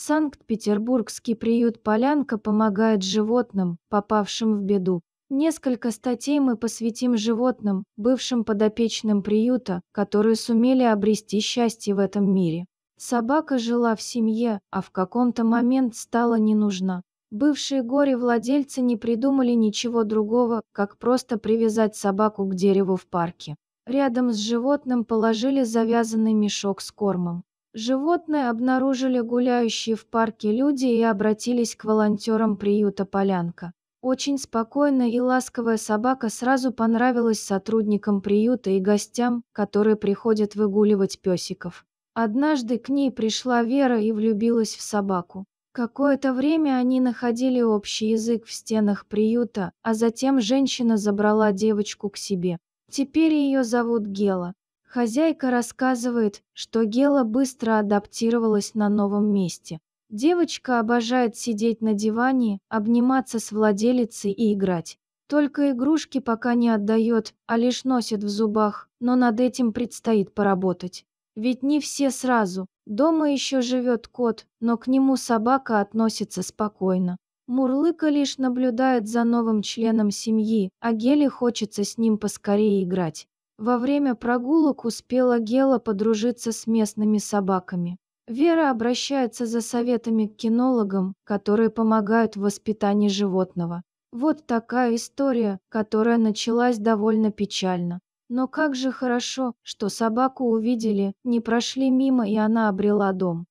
Санкт-Петербургский приют «Полянка» помогает животным, попавшим в беду. Несколько статей мы посвятим животным, бывшим подопечным приюта, которые сумели обрести счастье в этом мире. Собака жила в семье, а в каком-то момент стала не нужна. Бывшие горе-владельцы не придумали ничего другого, как просто привязать собаку к дереву в парке. Рядом с животным положили завязанный мешок с кормом. Животные обнаружили гуляющие в парке люди и обратились к волонтерам приюта «Полянка». Очень спокойная и ласковая собака сразу понравилась сотрудникам приюта и гостям, которые приходят выгуливать песиков. Однажды к ней пришла Вера и влюбилась в собаку. Какое-то время они находили общий язык в стенах приюта, а затем женщина забрала девочку к себе. Теперь ее зовут Гела. Хозяйка рассказывает, что Гела быстро адаптировалась на новом месте. Девочка обожает сидеть на диване, обниматься с владелицей и играть. Только игрушки пока не отдает, а лишь носит в зубах, но над этим предстоит поработать. Ведь не все сразу. Дома еще живет кот, но к нему собака относится спокойно. Мурлыка лишь наблюдает за новым членом семьи, а Геле хочется с ним поскорее играть. Во время прогулок успела Гела подружиться с местными собаками. Вера обращается за советами к кинологам, которые помогают в воспитании животного. Вот такая история, которая началась довольно печально. Но как же хорошо, что собаку увидели, не прошли мимо и она обрела дом.